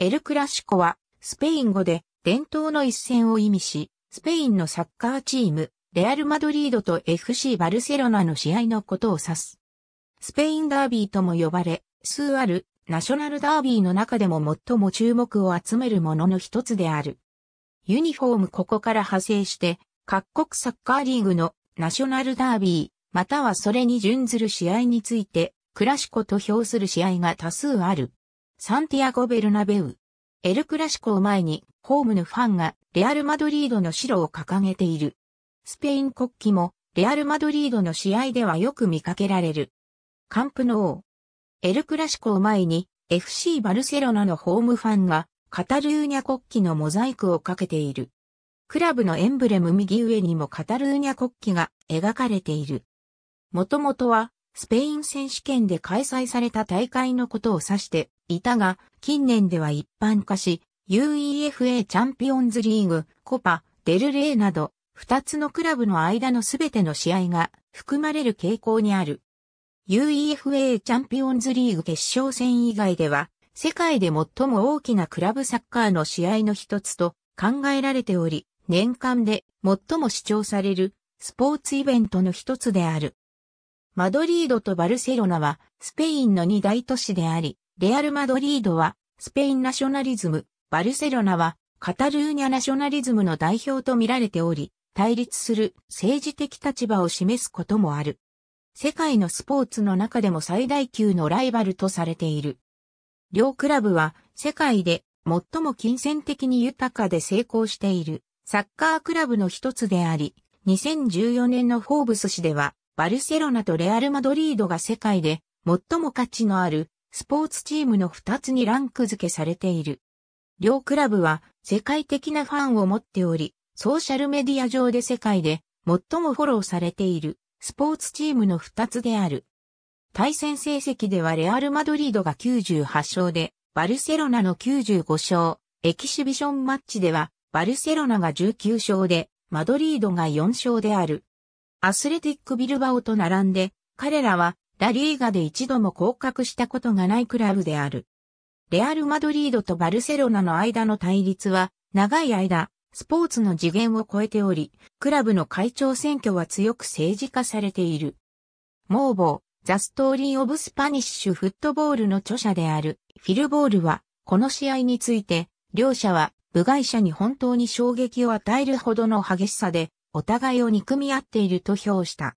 エルクラシコは、スペイン語で伝統の一戦を意味し、スペインのサッカーチーム、レアル・マドリードと FC バルセロナの試合のことを指す。スペインダービーとも呼ばれ、数あるナショナルダービーの中でも最も注目を集めるものの一つである。ユニフォームここから派生して、各国サッカーリーグのナショナルダービー、またはそれに準ずる試合について、クラシコと評する試合が多数ある。サンティアゴ・ベルナベウ。エル・クラシコを前に、ホームのファンがレアル・マドリードの白を掲げている。スペイン国旗もレアル・マドリードの試合ではよく見かけられる。カンプノー。エル・クラシコを前に FC バルセロナのホームファンがカタルーニャ国旗のモザイクをかけている。クラブのエンブレム右上にもカタルーニャ国旗が描かれている。もともとはスペイン選手権で開催された大会のことを指していたが、近年では一般化し、UEFA チャンピオンズリーグ、コパ、デルレーなど、二つのクラブの間のすべての試合が含まれる傾向にある。UEFA チャンピオンズリーグ決勝戦以外では、世界で最も大きなクラブサッカーの試合の一つと考えられており、年間で最も視聴されるスポーツイベントの一つである。マドリードとバルセロナはスペインの二大都市であり、レアル・マドリードは、スペインナショナリズム、バルセロナは、カタルーニャナショナリズムの代表と見られており、対立する政治的立場を示すこともある。世界のスポーツの中でも最大級のライバルとされている。両クラブは世界で最も金銭的に豊かで成功しているサッカークラブの一つであり、2014年のフォーブス誌ではバルセロナとレアル・マドリードが世界で最も価値のあるスポーツチームの2つにランク付けされている。両クラブは世界的なファンを持っており、ソーシャルメディア上で世界で最もフォローされているスポーツチームの2つである。対戦成績ではレアル・マドリードが98勝で、バルセロナの95勝、エキシビションマッチでは、バルセロナが19勝で、マドリードが4勝である。アスレティック・ビルバオと並んで、彼らはラリーガで一度も降格したことがないクラブである。レアル・マドリードとバルセロナの間の対立は、長い間、スポーツの次元を超えており、クラブの会長選挙は強く政治化されている。モーボー、ザ・ストーリー・オブ・スパニッシュ・フットボールの著者である、フィル・ボールは、この試合について、両者は、部外者に本当に衝撃を与えるほどの激しさで、お互いを憎み合っていると評した。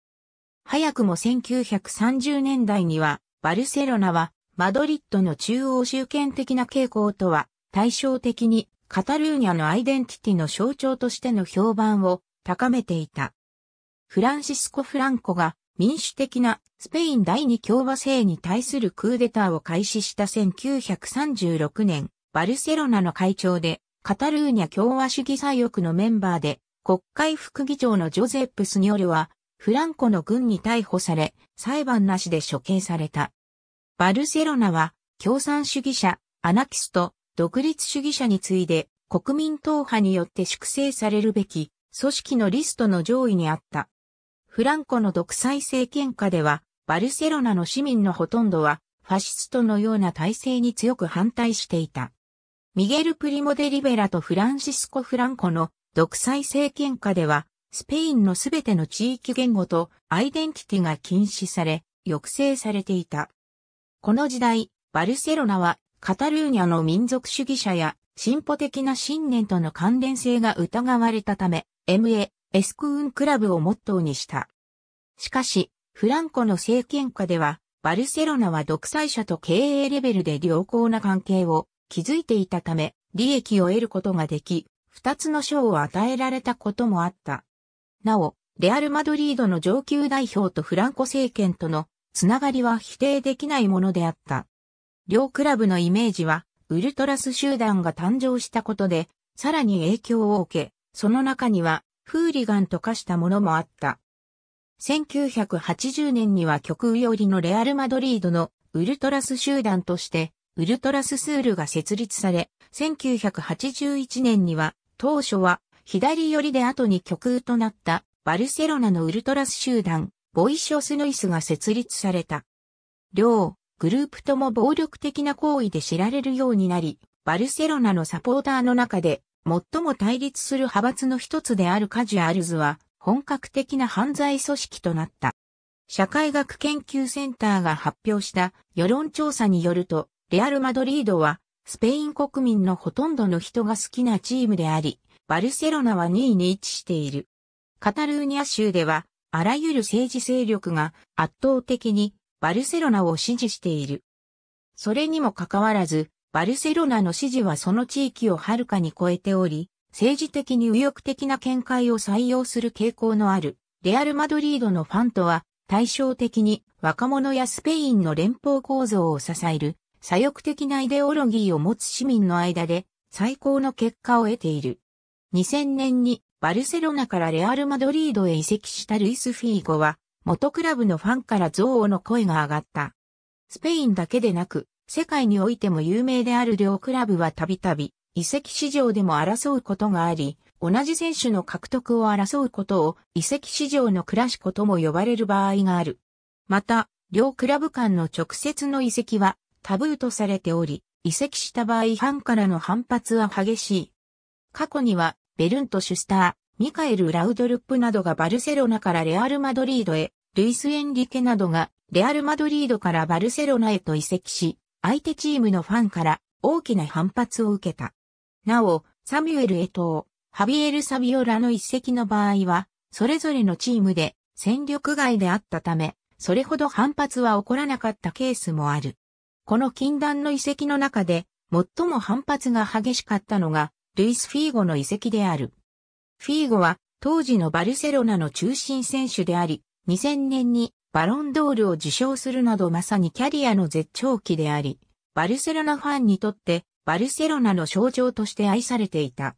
早くも1930年代には、バルセロナは、マドリッドの中央集権的な傾向とは、対照的に、カタルーニャのアイデンティティの象徴としての評判を高めていた。フランシスコ・フランコが民主的なスペイン第二共和制に対するクーデターを開始した1936年、バルセロナの会長でカタルーニャ共和主義左翼のメンバーで国会副議長のジョゼップ・スニョルはフランコの軍に逮捕され、裁判なしで処刑された。バルセロナは、共産主義者、アナキスト、独立主義者に次いで、国民党派によって粛清されるべき、組織のリストの上位にあった。フランコの独裁政権下では、バルセロナの市民のほとんどは、ファシストのような体制に強く反対していた。ミゲル・プリモデ・リベラとフランシスコ・フランコの独裁政権下では、スペインのすべての地域言語とアイデンティティが禁止され、抑制されていた。この時代、バルセロナはカタルーニャの民族主義者や進歩的な信念との関連性が疑われたため、MA、エスクーンクラブをモットーにした。しかし、フランコの政権下では、バルセロナは独裁者と経営レベルで良好な関係を築いていたため、利益を得ることができ、二つの賞を与えられたこともあった。なお、レアル・マドリードの上級代表とフランコ政権とのつながりは否定できないものであった。両クラブのイメージは、ウルトラス集団が誕生したことで、さらに影響を受け、その中には、フーリガンと化したものもあった。1980年には極右寄りのレアル・マドリードのウルトラス集団として、ウルトラススールが設立され、1981年には、当初は左寄りで後に極右となったバルセロナのウルトラス集団、ボイショスノイスが設立された。両、グループとも暴力的な行為で知られるようになり、バルセロナのサポーターの中で最も対立する派閥の一つであるカジュアルズは本格的な犯罪組織となった。社会学研究センターが発表した世論調査によると、レアル・マドリードはスペイン国民のほとんどの人が好きなチームであり、バルセロナは2位に位置している。カタルーニャ州では、あらゆる政治勢力が圧倒的にバルセロナを支持している。それにもかかわらず、バルセロナの支持はその地域をはるかに超えており、政治的に右翼的な見解を採用する傾向のある、レアル・マドリードのファンとは、対照的に若者やスペインの連邦構造を支える、左翼的なイデオロギーを持つ市民の間で、最高の結果を得ている。2000年にバルセロナからレアル・マドリードへ移籍したルイス・フィーゴは、元クラブのファンから憎悪の声が上がった。スペインだけでなく、世界においても有名である両クラブはたびたび、移籍市場でも争うことがあり、同じ選手の獲得を争うことを移籍市場のクラシコとも呼ばれる場合がある。また、両クラブ間の直接の移籍はタブーとされており、移籍した場合ファンからの反発は激しい。過去にはベルント・シュスター、ミカエル・ラウドルップなどがバルセロナからレアル・マドリードへ、ルイス・エンリケなどがレアル・マドリードからバルセロナへと移籍し、相手チームのファンから大きな反発を受けた。なお、サミュエル・エトー、ハビエル・サビオラの一席の場合は、それぞれのチームで戦力外であったため、それほど反発は起こらなかったケースもある。この禁断の遺跡の中で、最も反発が激しかったのが、ルイス・フィーゴの遺跡である。フィーゴは当時のバルセロナの中心選手であり、2000年にバロンドールを受賞するなどまさにキャリアの絶頂期であり、バルセロナファンにとってバルセロナの象徴として愛されていた。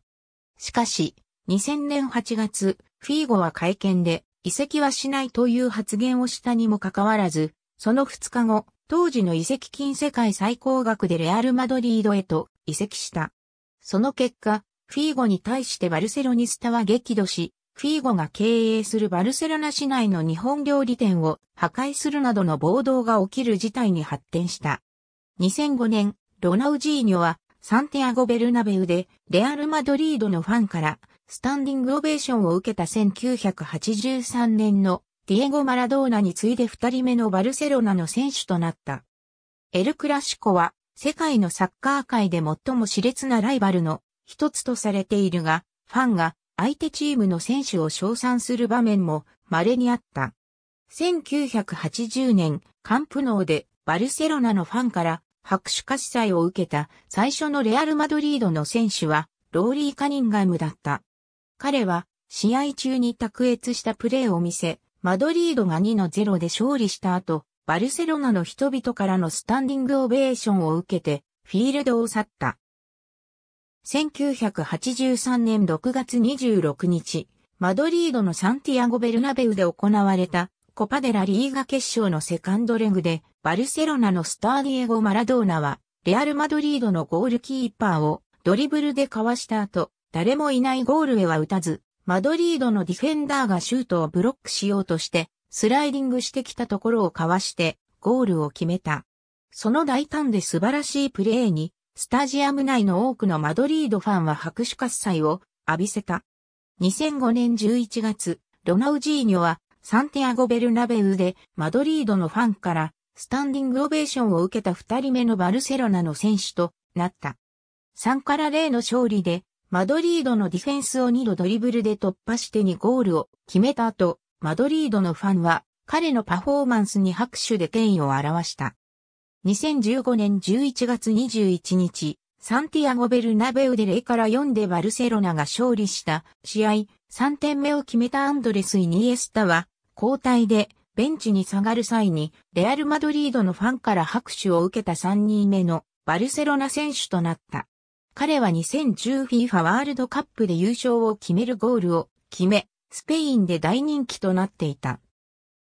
しかし、2000年8月、フィーゴは会見で遺跡はしないという発言をしたにもかかわらず、その2日後、当時の遺跡金世界最高額でレアル・マドリードへと遺跡した。その結果、フィーゴに対してバルセロニスタは激怒し、フィーゴが経営するバルセロナ市内の日本料理店を破壊するなどの暴動が起きる事態に発展した。2005年、ロナウジーニョはサンティアゴ・ベルナベウでレアル・マドリードのファンからスタンディングオベーションを受けた1983年のディエゴ・マラドーナに次いで二人目のバルセロナの選手となった。エル・クラシコは世界のサッカー界で最も熾烈なライバルの一つとされているが、ファンが相手チームの選手を称賛する場面も稀にあった。1980年、カンプノーでバルセロナのファンから拍手喝采を受けた最初のレアル・マドリードの選手はローリー・カニンガムだった。彼は試合中に卓越したプレーを見せ、マドリードが2の0で勝利した後、バルセロナの人々からのスタンディングオベーションを受けて、フィールドを去った。1983年6月26日、マドリードのサンティアゴ・ベルナベウで行われたコパデラリーガ決勝のセカンドレグで、バルセロナのスターディエゴ・マラドーナは、レアル・マドリードのゴールキーパーをドリブルでかわした後、誰もいないゴールへは打たず、マドリードのディフェンダーがシュートをブロックしようとして、スライディングしてきたところをかわして、ゴールを決めた。その大胆で素晴らしいプレーに、スタジアム内の多くのマドリードファンは拍手喝采を浴びせた。2005年11月、ロナウジーニョはサンティアゴ・ベルナベウでマドリードのファンからスタンディングオベーションを受けた二人目のバルセロナの選手となった。3から0の勝利でマドリードのディフェンスを2度ドリブルで突破して2ゴールを決めた後、マドリードのファンは彼のパフォーマンスに拍手で権威を表した。2015年11月21日、サンティアゴ・ベルナベウでレから4でバルセロナが勝利した試合、3点目を決めたアンドレス・イニエスタは、交代でベンチに下がる際に、レアル・マドリードのファンから拍手を受けた3人目のバルセロナ選手となった。彼は2 0 1 0ィーファワールドカップで優勝を決めるゴールを決め、スペインで大人気となっていた。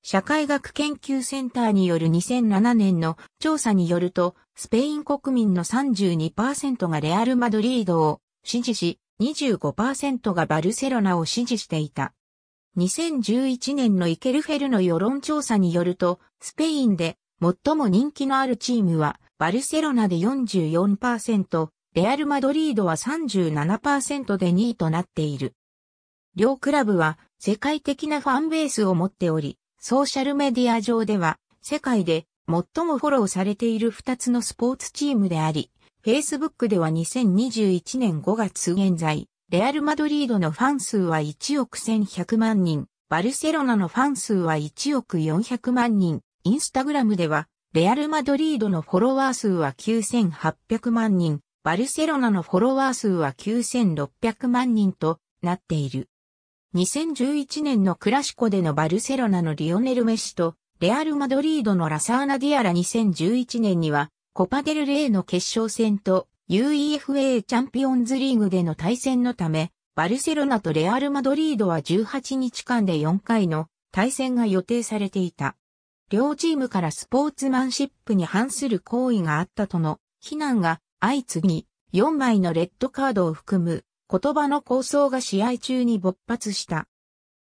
社会学研究センターによる2007年の調査によると、スペイン国民の32%がレアル・マドリードを支持し、25%がバルセロナを支持していた。2011年のイケルフェルの世論調査によると、スペインで最も人気のあるチームは、バルセロナで44%、レアル・マドリードは37%で2位となっている。両クラブは世界的なファンベースを持っており、ソーシャルメディア上では世界で最もフォローされている2つのスポーツチームであり、Facebook では2021年5月現在、レアル・マドリードのファン数は1億1100万人、バルセロナのファン数は1億400万人、インスタグラムでは、レアル・マドリードのフォロワー数は9800万人、バルセロナのフォロワー数は9600万人となっている。2011年のクラシコでのバルセロナのリオネル・メッシと、レアル・マドリードのラサーナ・ディアラ2011年には、コパデル・レイの決勝戦と UEFA チャンピオンズリーグでの対戦のため、バルセロナとレアル・マドリードは18日間で4回の対戦が予定されていた。両チームからスポーツマンシップに反する行為があったとの非難が相次ぎ、4枚のレッドカードを含む言葉の構想が試合中に勃発した。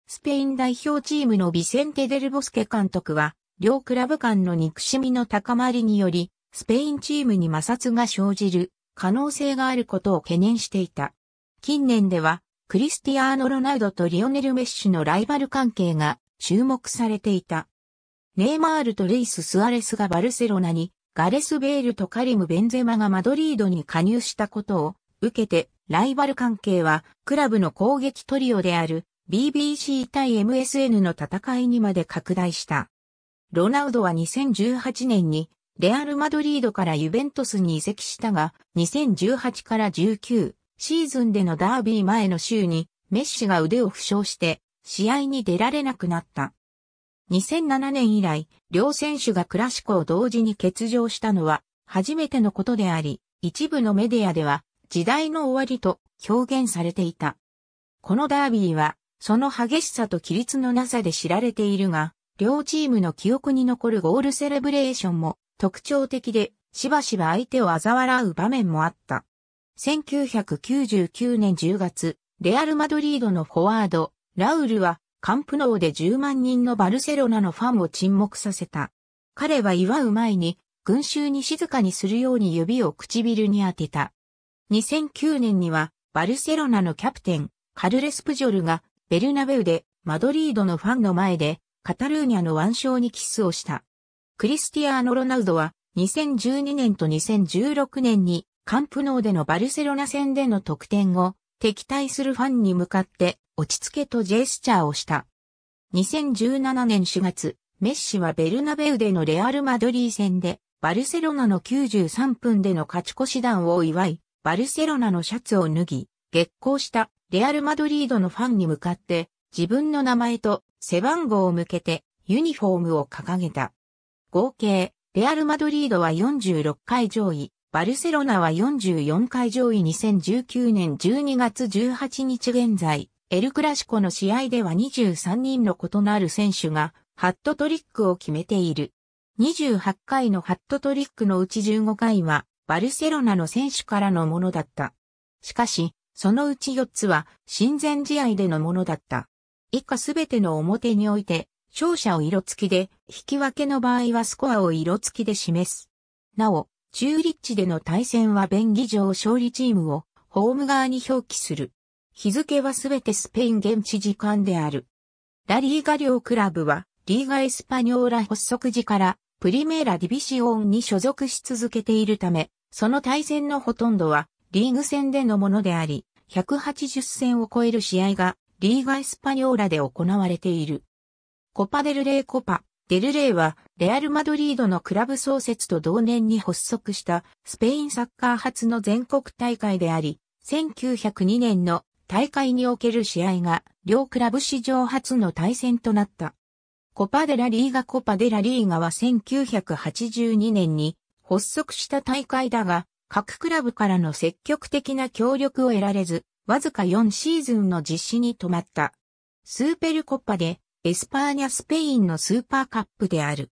スペイン代表チームのビセンテ・デルボスケ監督は、両クラブ間の憎しみの高まりにより、スペインチームに摩擦が生じる可能性があることを懸念していた。近年では、クリスティアーノ・ロナウドとリオネル・メッシュのライバル関係が注目されていた。ネイマールとレイス・スアレスがバルセロナに、ガレス・ベールとカリム・ベンゼマがマドリードに加入したことを受けて、ライバル関係は、クラブの攻撃トリオである BBC 対 MSN の戦いにまで拡大した。ロナウドは2018年に、レアル・マドリードからユベントスに移籍したが、2018から19シーズンでのダービー前の週に、メッシが腕を負傷して、試合に出られなくなった。2007年以来、両選手がクラシコを同時に欠場したのは、初めてのことであり、一部のメディアでは、時代の終わりと表現されていた。このダービーは、その激しさと規律のなさで知られているが、両チームの記憶に残るゴールセレブレーションも特徴的で、しばしば相手を嘲笑う場面もあった。1999年10月、レアル・マドリードのフォワード、ラウルは、カンプノーで10万人のバルセロナのファンを沈黙させた。彼は祝う前に、群衆に静かにするように指を唇に当てた。2009年にはバルセロナのキャプテン、カルレス・プジョルがベルナベウでマドリードのファンの前でカタルーニャの腕章にキスをした。クリスティアーノ・ロナウドは2012年と2016年にカンプノーでのバルセロナ戦での得点を敵対するファンに向かって落ち着けとジェスチャーをした。2017年4月、メッシはベルナベウでのレアル・マドリー戦でバルセロナの93分での勝ち越し弾を祝い、バルセロナのシャツを脱ぎ、激光したレアル・マドリードのファンに向かって、自分の名前と背番号を向けてユニフォームを掲げた。合計、レアル・マドリードは46回上位、バルセロナは44回上位2019年12月18日現在、エル・クラシコの試合では23人の異なる選手がハットトリックを決めている。28回のハットトリックのうち15回はバルセロナの選手からのものだった。しかし、そのうち4つは親善試合でのものだった。以下すべての表において、勝者を色付きで、引き分けの場合はスコアを色付きで示す。なお、チューリッチでの対戦は便宜上勝利チームをホーム側に表記する。日付はすべてスペイン現地時間である。ラリーガ両クラブは、リーガエスパニョーラ発足時からプリメーラ・ディビシオンに所属し続けているため、その対戦のほとんどはリーグ戦でのものであり、180戦を超える試合がリーガ・エスパニョーラで行われている。コパデルレイコパ、デルレイはレアル・マドリードのクラブ創設と同年に発足したスペインサッカー初の全国大会であり、1902年の大会における試合が両クラブ史上初の対戦となった。コパデラリーガコパデラリーガは1982年に発足した大会だが、各クラブからの積極的な協力を得られず、わずか4シーズンの実施に止まった。スーペルコッパで、エスパーニャスペインのスーパーカップである。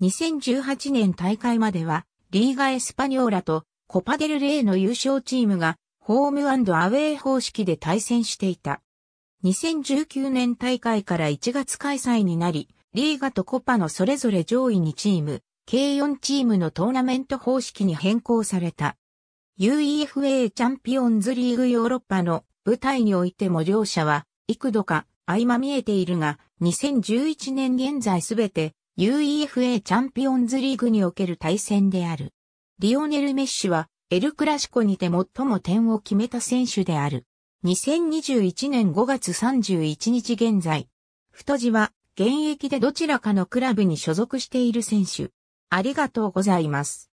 2018年大会までは、リーガエスパニョーラとコパデルレイの優勝チームが、ホームアウェイ方式で対戦していた。2019年大会から1月開催になり、リーガとコパのそれぞれ上位2チーム、計4チームのトーナメント方式に変更された。UEFA チャンピオンズリーグヨーロッパの舞台においても両者は幾度か合まみえているが、2011年現在すべて UEFA チャンピオンズリーグにおける対戦である。リオネル・メッシはエル・クラシコにて最も点を決めた選手である。2021年5月31日現在、太字は現役でどちらかのクラブに所属している選手。ありがとうございます。